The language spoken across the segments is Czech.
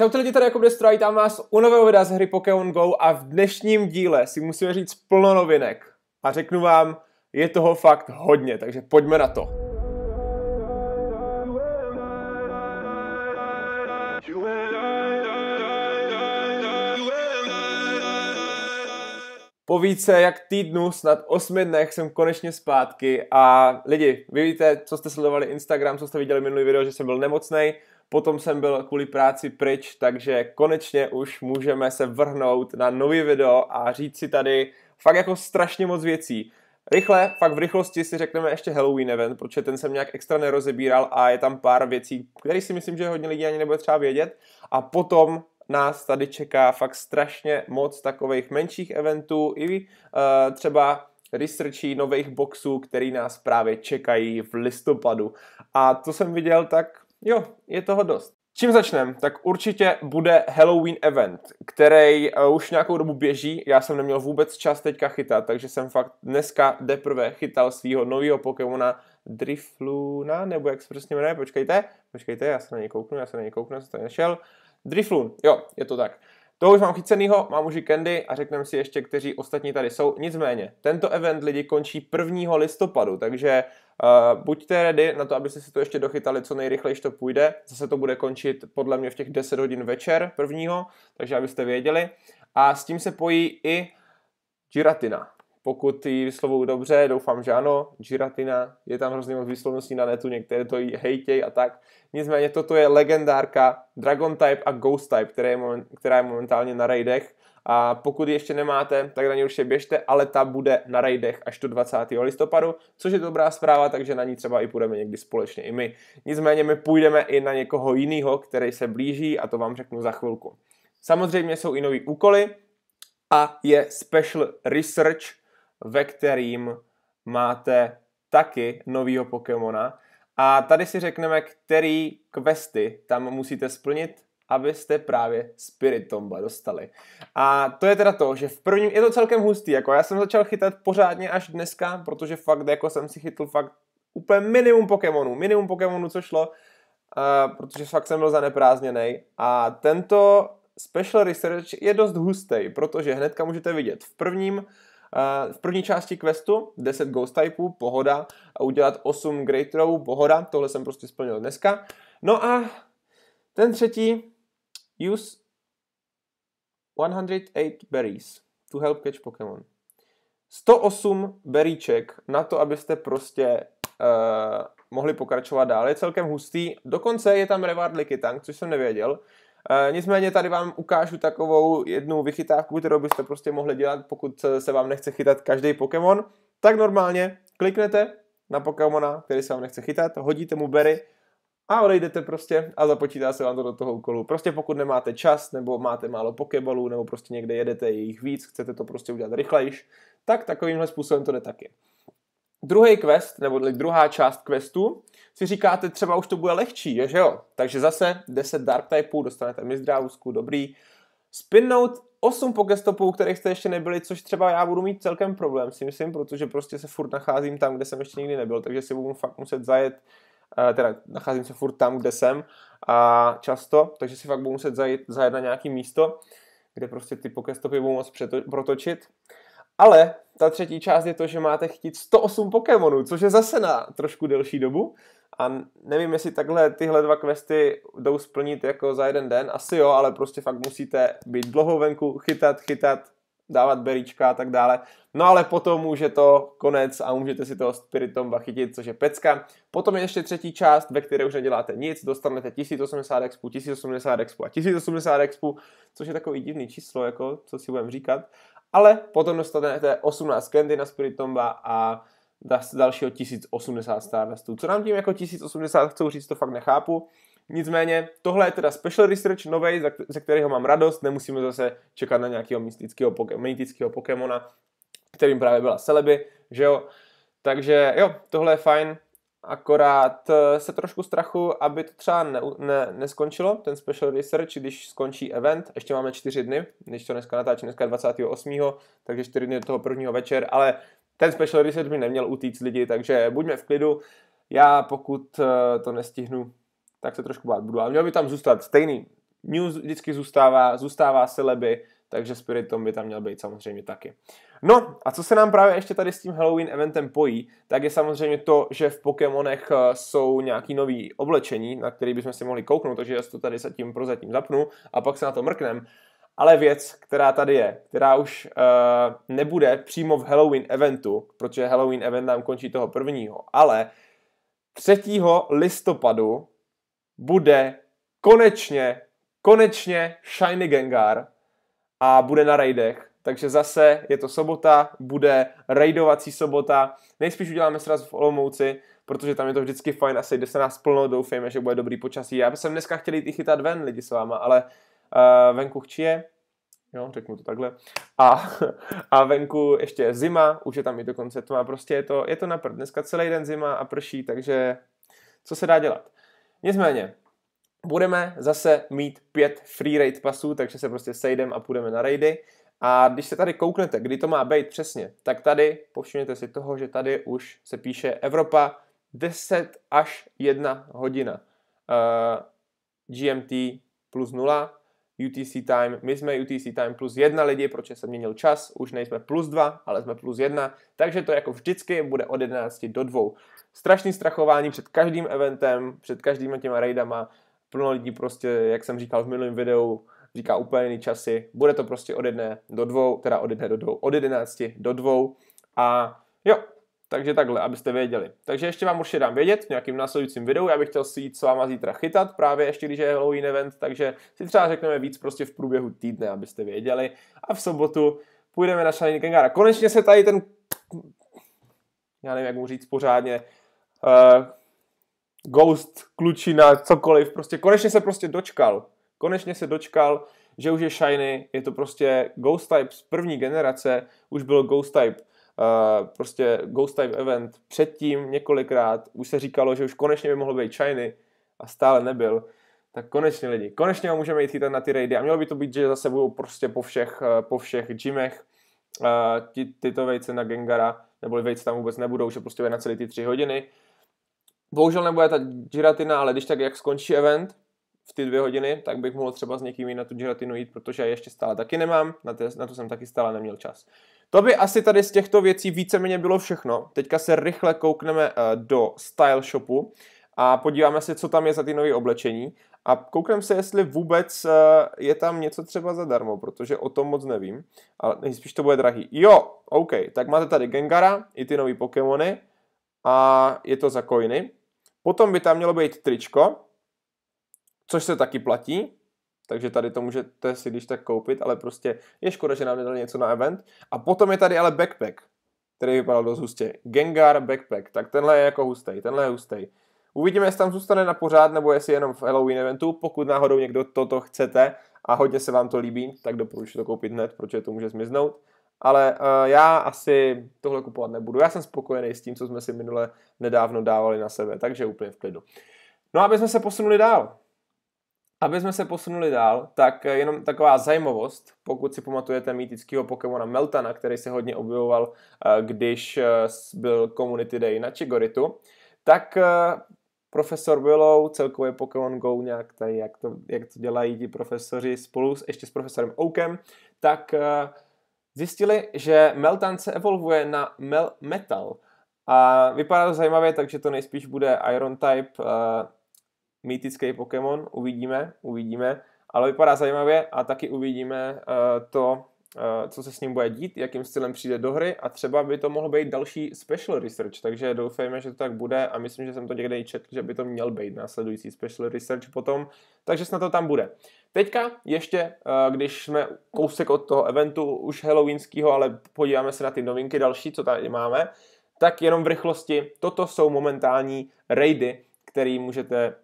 Čau lidi, tady Jakub Destroy, tam vás u nového videa z hry Pokémon GO a v dnešním díle si musíme říct plno novinek. A řeknu vám, je toho fakt hodně, takže pojďme na to. Po více jak týdnu, snad osmi dnech jsem konečně zpátky a lidi, vy víte, co jste sledovali Instagram, co jste viděli minulý video, že jsem byl nemocnej, Potom jsem byl kvůli práci pryč, takže konečně už můžeme se vrhnout na nový video a říct si tady fakt jako strašně moc věcí. Rychle, fakt v rychlosti si řekneme ještě Halloween event, protože ten jsem nějak extra nerozebíral a je tam pár věcí, které si myslím, že hodně lidí ani nebude třeba vědět. A potom nás tady čeká fakt strašně moc takových menších eventů, i uh, třeba researchí nových boxů, který nás právě čekají v listopadu. A to jsem viděl tak Jo, je toho dost. Čím začneme? Tak určitě bude Halloween event, který eh, už nějakou dobu běží. Já jsem neměl vůbec čas teďka chytat, takže jsem fakt dneska deprve chytal svého nového Pokémona Drifluna, nebo jak se přesně jmenuje, počkejte, počkejte, já se na něj kouknu, já se na něj kouknu, já se tady nešel. Driflun, jo, je to tak. Uh, to už mám chycenýho, mám už i Candy a řekneme si ještě, kteří ostatní tady jsou. Nicméně, tento event lidi končí 1. listopadu, takže uh, buďte ready na to, abyste si to ještě dochytali, co nejrychleji to půjde. Zase to bude končit podle mě v těch 10 hodin večer prvního, takže abyste věděli. A s tím se pojí i giratina. Pokud ji vyslovuju dobře, doufám, že ano, Giratina, je tam hrozně moc výslovností na netu, některé to hejtěj a tak. Nicméně toto je legendárka Dragon Type a Ghost Type, které je moment, která je momentálně na raidech. A pokud ji ještě nemáte, tak na ní je běžte, ale ta bude na raidech až do 20. listopadu, což je dobrá zpráva, takže na ní třeba i půjdeme někdy společně i my. Nicméně my půjdeme i na někoho jiného, který se blíží a to vám řeknu za chvilku. Samozřejmě jsou i nový úkoly a je special research, ve kterým máte taky novýho Pokémona. A tady si řekneme, který questy tam musíte splnit, abyste právě Spirit Tomba dostali. A to je teda to, že v prvním, je to celkem hustý, jako já jsem začal chytat pořádně až dneska, protože fakt jako jsem si chytl fakt úplně minimum Pokémonů, minimum Pokémonů, co šlo, uh, protože fakt jsem byl zaneprázdněný. A tento Special Research je dost hustý, protože hnedka můžete vidět v prvním v první části questu 10 ghost typeů, pohoda, a udělat 8 great row, pohoda, tohle jsem prostě splnil dneska. No a ten třetí, use 108 berries to help catch Pokémon. 108 beríček na to, abyste prostě uh, mohli pokračovat dál. Je celkem hustý. Dokonce je tam Reward Likitang, což jsem nevěděl. Eh, nicméně tady vám ukážu takovou jednu vychytávku, kterou byste prostě mohli dělat, pokud eh, se vám nechce chytat každý Pokémon. Tak normálně kliknete na Pokémona, který se vám nechce chytat, hodíte mu bery a odejdete prostě a započítá se vám to do toho úkolu. Prostě pokud nemáte čas, nebo máte málo pokebalů, nebo prostě někde jedete jejich víc, chcete to prostě udělat rychlejš, tak takovýmhle způsobem to jde taky. Druhý quest, nebo druhá část questu, si říkáte, třeba už to bude lehčí, že jo? Takže zase 10 dark typeů, dostanete mizdrávusku, dobrý. Spinnout 8 pokestopů, kterých jste ještě nebyli, což třeba já budu mít celkem problém, si myslím, protože prostě se furt nacházím tam, kde jsem ještě nikdy nebyl, takže si budu fakt muset zajet, eh, teda nacházím se furt tam, kde jsem a často, takže si fakt budu muset zajet, zajet na nějaký místo, kde prostě ty pokestopy budu moct protočit. Ale ta třetí část je to, že máte chtít 108 Pokémonů, což je zase na trošku delší dobu. A nevím, jestli takhle tyhle dva questy jdou splnit jako za jeden den. Asi jo, ale prostě fakt musíte být dlouho venku, chytat, chytat, dávat beríčka a tak dále. No ale potom už je to konec a můžete si toho Spiritomba chytit, což je pecka. Potom je ještě třetí část, ve které už neděláte nic, dostanete 1080 expu, 1080 expu a 1080 expu, což je takový divný číslo, jako co si budeme říkat ale potom dostanete 18 candy na Spirit Tomba a dalšího 1080 Stardustu. Co nám tím jako 1080 chcou říct, to fakt nechápu. Nicméně, tohle je teda special research novej, ze kterého mám radost, nemusíme zase čekat na nějakého mystického, poke- mytického Pokémona, kterým právě byla Celebi, že jo. Takže jo, tohle je fajn. Akorát eh, se trošku strachu, aby to třeba ne, ne, neskončilo, ten special research, když skončí event, ještě máme čtyři dny, když to dneska natáčí dneska 28. takže čtyři dny do toho prvního večer, ale ten special research by neměl utíct lidi, takže buďme v klidu, já pokud eh, to nestihnu, tak se trošku bát budu, ale měl by tam zůstat stejný. News vždycky zůstává, zůstává celeby, takže Spirit Tom by tam měl být samozřejmě taky. No a co se nám právě ještě tady s tím Halloween eventem pojí, tak je samozřejmě to, že v Pokémonech eh, jsou nějaký nový oblečení, na který bychom si mohli kouknout, takže já to tady zatím prozatím zapnu a pak se na to mrknem. Ale věc, která tady je, která už uh, nebude přímo v Halloween eventu, protože Halloween event nám končí toho prvního, ale 3. listopadu bude konečně, konečně Shiny Gengar a bude na raidech. Takže zase je to sobota, bude raidovací sobota. Nejspíš uděláme sraz v Olomouci, protože tam je to vždycky fajn asi jde se nás plno, doufejme, že bude dobrý počasí. Já bych sem dneska chtěl jít i chytat ven lidi s váma, ale uh, venku je, jo, řeknu to takhle. A, a venku ještě je zima, už je tam i dokonce tma, prostě je to, je to na prd. Dneska celý den zima a prší, takže co se dá dělat. Nicméně, budeme zase mít pět free raid pasů, takže se prostě sejdeme a půjdeme na raidy. A když se tady kouknete, kdy to má být přesně, tak tady povšimněte si toho, že tady už se píše Evropa 10 až 1 hodina. Uh, eh, GMT plus 0, UTC time, my jsme UTC time plus 1 lidi, proč jsem měnil čas, už nejsme plus 2, ale jsme plus 1, takže to jako vždycky bude od 11 do 2. Strašný strachování před každým eventem, před každými těma raidama, Plno lidí prostě, jak jsem říkal v minulém videu, říká úplně jiný časy. Bude to prostě od jedné do dvou, teda od jedné do dvou, od jedenácti do dvou. A jo, takže takhle, abyste věděli. Takže ještě vám určitě dám vědět v nějakým následujícím videu. Já bych chtěl si jít s váma zítra chytat, právě ještě když je Halloween event, takže si třeba řekneme víc prostě v průběhu týdne, abyste věděli. A v sobotu půjdeme na Shining Kengara. Konečně se tady ten, já nevím, jak mu říct pořádně, uh, Ghost, Klučina, cokoliv, prostě konečně se prostě dočkal. Konečně se dočkal, že už je Shiny, je to prostě Ghost Type z první generace, už bylo Ghost Type Uh, prostě Ghost Type event předtím několikrát, už se říkalo, že už konečně by mohl být Shiny a stále nebyl. Tak konečně lidi, konečně ho můžeme jít chytat na ty raidy a mělo by to být, že zase budou prostě po všech, eh, po všech gymech uh, eh, ty, tyto vejce na Gengara, neboli vejce tam vůbec nebudou, že prostě bude na celé ty tři hodiny. Bohužel nebude ta giratina, ale když tak jak skončí event v ty dvě hodiny, tak bych mohl třeba s někým na tu giratinu jít, protože já ještě stále taky nemám, na, to na to jsem taky stále neměl čas. To by asi tady z těchto věcí víceméně bylo všechno. Teďka se rychle koukneme eh, do Style Shopu a podíváme se, co tam je za ty nové oblečení a koukneme se, jestli vůbec eh, je tam něco třeba zadarmo, protože o tom moc nevím, ale nejspíš to bude drahý. Jo, OK, tak máte tady Gengara i ty nové Pokémony a je to za coiny. Potom by tam mělo být tričko, což se taky platí, takže tady to můžete si když tak koupit, ale prostě je škoda, že nám nedali něco na event. A potom je tady ale backpack, který vypadal dost hustě. Gengar backpack, tak tenhle je jako hustý, tenhle je hustý. Uvidíme, jestli tam zůstane na pořád, nebo jestli jenom v Halloween eventu. Pokud náhodou někdo toto chcete a hodně se vám to líbí, tak doporučuji to koupit hned, protože to může zmiznout ale uh, já asi tohle kupovat nebudu. Já jsem spokojený s tím, co jsme si minule nedávno dávali na sebe, takže úplně v klidu. No aby jsme se posunuli dál. Aby jsme se posunuli dál, tak eh, jenom taková zajímavost, pokud si pamatujete mýtického Pokémona Meltana, který se hodně objevoval, eh, když byl Community Day na Chigoritu, tak profesor Willow, celkově Pokémon Go nějak tady, jak to, jak to dělají ti profesoři spolu ještě s profesorem Oakem, tak uh, Zjistili, že se evolvuje na mel metal. A vypadá to zajímavě, takže to nejspíš bude Iron Type uh, eh, mýtický Pokémon. Uvidíme, uvidíme. Ale vypadá zajímavě a taky uvidíme uh, to, Eh, co se s ním bude dít, jakým stylem přijde do hry a třeba by to mohl být další special research, takže doufejme, že to tak bude a myslím, že jsem to někde i četl, že by to měl být následující special research potom, takže snad to tam bude. Teďka ještě, eh, když jsme kousek od toho eventu už halloweenského, ale podíváme se na ty novinky další, co tady máme, tak jenom v rychlosti, toto jsou momentální raidy, který můžete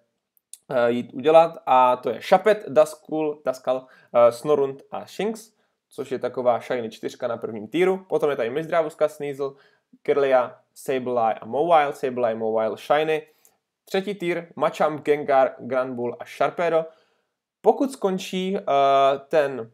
eh, jít udělat a to je Šapet, Daskul, Daskal, Snorund a Shinx což je taková shiny čtyřka na prvním týru. Potom je tady Mizdravuska, Sneasel, Kirlia, Sableye a Mobile, Sableye, Mobile, Shiny. Třetí týr Machamp, Gengar, Granbull a Sharpedo. Pokud skončí uh, ten,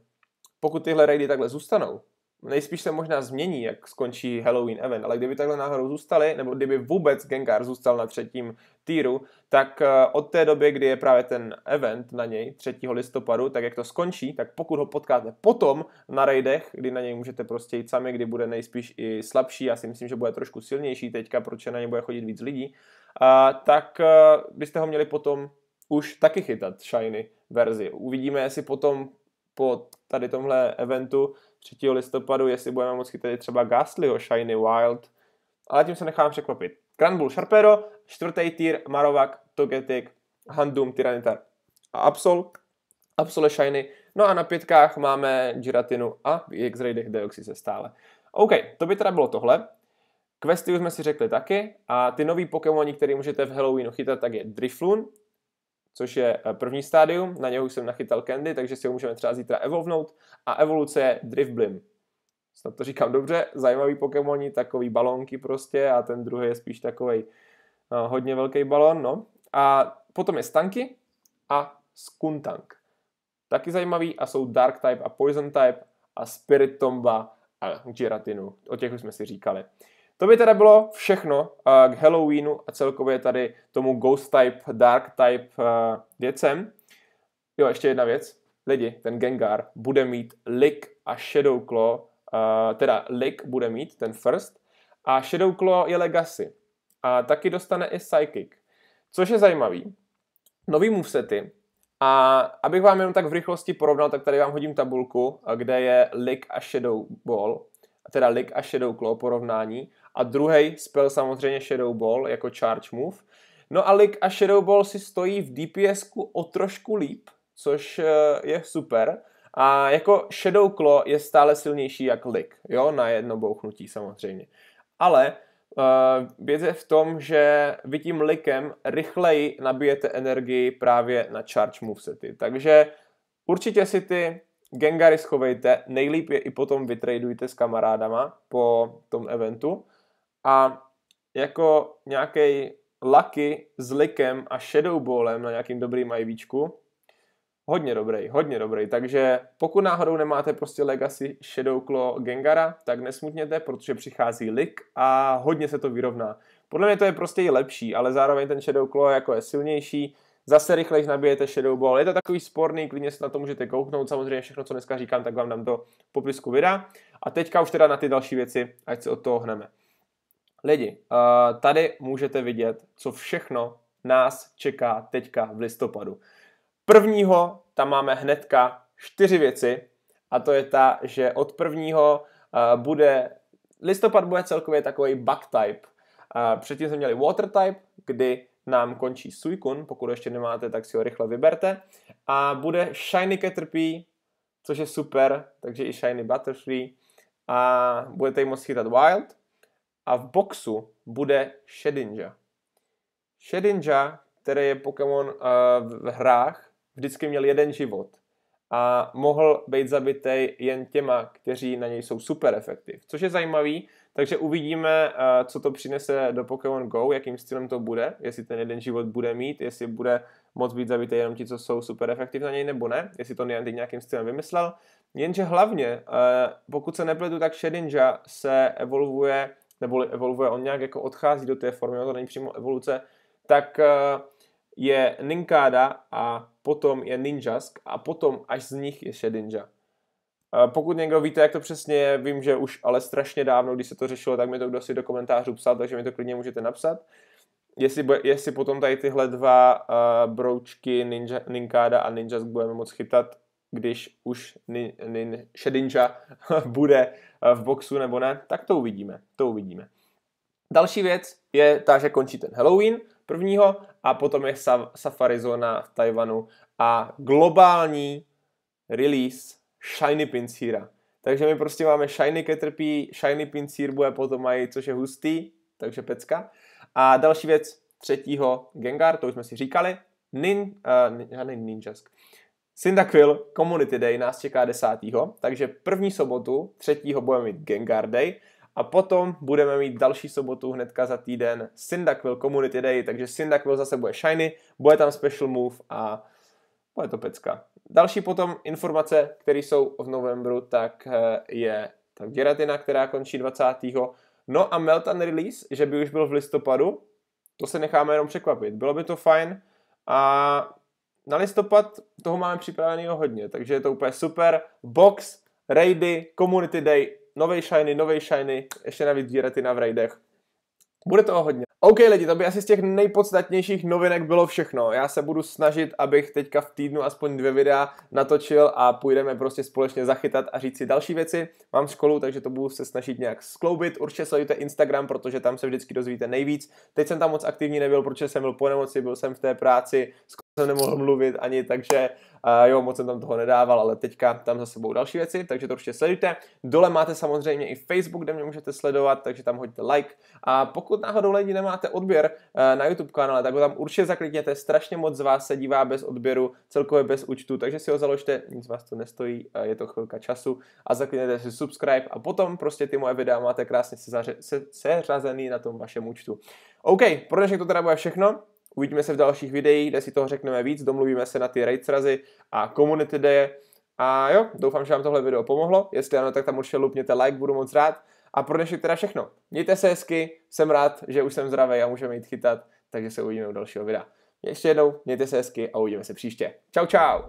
pokud tyhle raidy takhle zůstanou, nejspíš se možná změní, jak skončí Halloween event, ale kdyby takhle náhodou zůstali, nebo kdyby vůbec Gengar zůstal na třetím týru, tak eh, od té doby, kdy je právě ten event na něj 3. listopadu, tak jak to skončí, tak pokud ho potkáte potom na raidech, kdy na něj můžete prostě jít sami, kdy bude nejspíš i slabší, já si myslím, že bude trošku silnější teďka, protože na něj bude chodit víc lidí, a, tak eh, byste ho měli potom už taky chytat shiny verzi. Uvidíme, jestli potom po tady tomhle eventu 3. listopadu, jestli budeme moct tedy třeba Gaslyho, Shiny Wild, ale tím se nechám překvapit. Granbull Sharpero, čtvrtý týr, Marovak, Togetic, Handum, Tyranitar a Absol. Absol Shiny. No a na pětkách máme Giratinu a v x deoxy Deoxyse stále. OK, to by teda bylo tohle. Questy už jsme si řekli taky a ty nový Pokémoni, který můžete v Halloweenu chytat, tak je Drifloon, což je eh, první stádium, na něho už jsem nachytal Candy, takže si ho můžeme třeba zítra evolvnout a evoluce je Drifblim. Snad to říkám dobře, zajímavý Pokémoni, takový balonky prostě a ten druhý je spíš takový no, eh, hodně velký balon, no. A potom je Stanky a Skuntank. Taky zajímavý a jsou Dark type a Poison type a Spirit Tomba a Giratinu. O těch už jsme si říkali. To by teda bylo všechno k Halloweenu a celkově tady tomu Ghost Type, Dark Type věcem. Jo, ještě jedna věc. Lidi, ten Gengar bude mít Lick a Shadow Claw, teda Lick bude mít, ten first, a Shadow Claw je Legacy. A taky dostane i Psychic. Což je zajímavý. Nový movesety. A abych vám jenom tak v rychlosti porovnal, tak tady vám hodím tabulku, kde je Lick a Shadow Ball, teda Lick a Shadow Claw porovnání a druhý spel samozřejmě Shadow Ball jako charge move. No a Lick a Shadow Ball si stojí v DPSku o trošku líp, což eh, je super. A jako Shadow Claw je stále silnější jak Lick, jo, na jedno bouchnutí samozřejmě. Ale Uh, věc je v tom, že vy tím Lickem rychleji nabijete energii právě na charge movesety. Takže určitě si ty Gengary schovejte, nejlíp je i potom vytradujte s kamarádama po tom eventu a jako nějaký laky s Likem a Shadowballem na nějakým dobrým IVčku. Hodně dobrý, hodně dobrý. Takže pokud náhodou nemáte prostě Legacy Shadowclaw Gengara, tak nesmutněte, protože přichází Lik a hodně se to vyrovná. Podle mě to je prostě i lepší, ale zároveň ten Shadowclaw jako je silnější, zase rychleji nabijete Shadow Ball. Je to takový sporný, klidně se na to můžete kouknout, samozřejmě všechno, co dneska říkám, tak vám dám v popisku videa. A teďka už teda na ty další věci, ať se od toho hneme. Lidi, eh, tady můžete vidět, co všechno nás čeká teďka v listopadu. Prvního tam máme hnedka čtyři věci a to je ta, že od prvního eh, bude, listopad bude celkově takový bug type. Eh, předtím jsme měli water type, kdy nám končí Suikun, pokud ještě nemáte, tak si ho rychle vyberte. A bude Shiny Caterpie, což je super, takže i Shiny Butterfree. A budete jim moc chytat Wild, a v boxu bude Shedinja. Shedinja, který je Pokémon uh, v hrách, vždycky měl jeden život a mohl být zabitý jen těma, kteří na něj jsou super efektiv, což je zajímavý, takže uvidíme, eh, co to přinese do Pokémon GO, jakým stylem to bude, jestli ten jeden život bude mít, jestli bude moc být zabitý jenom ti, co jsou super efektiv na něj nebo ne, jestli to Niantic nějakým stylem vymyslel. Jenže hlavně, eh, pokud se nepletu, tak Shedinja se evolvuje neboli evoluuje, on nějak jako odchází do té formy, no to není přímo evoluce, tak eh, je Ninkáda a potom je Ninjask a potom až z nich je Shedinja. Eh, pokud někdo víte, jak to přesně je, vím, že už ale strašně dávno, když se to řešilo, tak mi to kdo si do komentářů psal, takže mi to klidně můžete napsat. Jestli, jestli potom tady tyhle dva uh, broučky Ninja, Ninkáda a Ninjask budeme moc chytat, když už nin, nin, Shedinja bude eh, v boxu nebo ne, tak to uvidíme, to uvidíme. Další věc je ta, že končí ten Halloween prvního a potom je Safari Zona v Tajvanu a globální release Shiny Pincíra. Takže my prostě máme Shiny Caterpie, Shiny Pincír bude potom mají, což je hustý, takže pecka. A další věc, třetího Gengar, to už jsme si říkali, Nin, uh, eh, žádný Ninjask. Syndaquil Community Day nás čeká 10. Takže první sobotu, 3. budeme mít Gengar Day a potom budeme mít další sobotu hnedka za týden Syndaquil Community Day, takže Syndaquil zase bude shiny, bude tam special move a bude to pecka. Další potom informace, které jsou v novembru, tak eh, je tak Geratina, která končí 20. No a Meltan Release, že by už byl v listopadu, to se necháme jenom překvapit. Bylo by to fajn a na listopad toho máme připraveného hodně, takže je to úplně super. Box, raidy, community day, nové shiny, nové shiny, ještě navíc dírety na raidech. Bude toho hodně. OK lidi, to by asi z těch nejpodstatnějších novinek bylo všechno. Já se budu snažit, abych teďka v týdnu aspoň dvě videa natočil a půjdeme prostě společně zachytat a říct si další věci. Mám školu, takže to budu se snažit nějak skloubit. Určitě sledujte Instagram, protože tam se vždycky dozvíte nejvíc. Teď jsem tam moc aktivní nebyl, protože jsem byl po nemoci, byl jsem v té práci, jsem nemohl mluvit ani, takže uh, jo, moc jsem tam toho nedával, ale teďka tam za sebou další věci, takže to určitě sledujte. Dole máte samozřejmě i Facebook, kde mě můžete sledovat, takže tam hoďte like. A pokud náhodou lidi nemáte odběr uh, na YouTube kanále, tak ho tam určitě zaklikněte, strašně moc z vás se dívá bez odběru, celkově bez účtu, takže si ho založte, nic vás to nestojí, uh, je to chvilka času a zaklikněte si subscribe a potom prostě ty moje videa máte krásně seřazený na tom vašem účtu. OK, pro dnešek to teda bude všechno. Uvidíme se v dalších videích, kde si toho řekneme víc, domluvíme se na ty raid srazy a community day. A jo, doufám, že vám tohle video pomohlo. Jestli ano, tak tam určitě lupněte like, budu moc rád. A pro dnešek teda všechno. Mějte se hezky, jsem rád, že už jsem zdravý a můžeme jít chytat, takže se uvidíme u dalšího videa. Ještě jednou, mějte se hezky a uvidíme se příště. Čau, čau!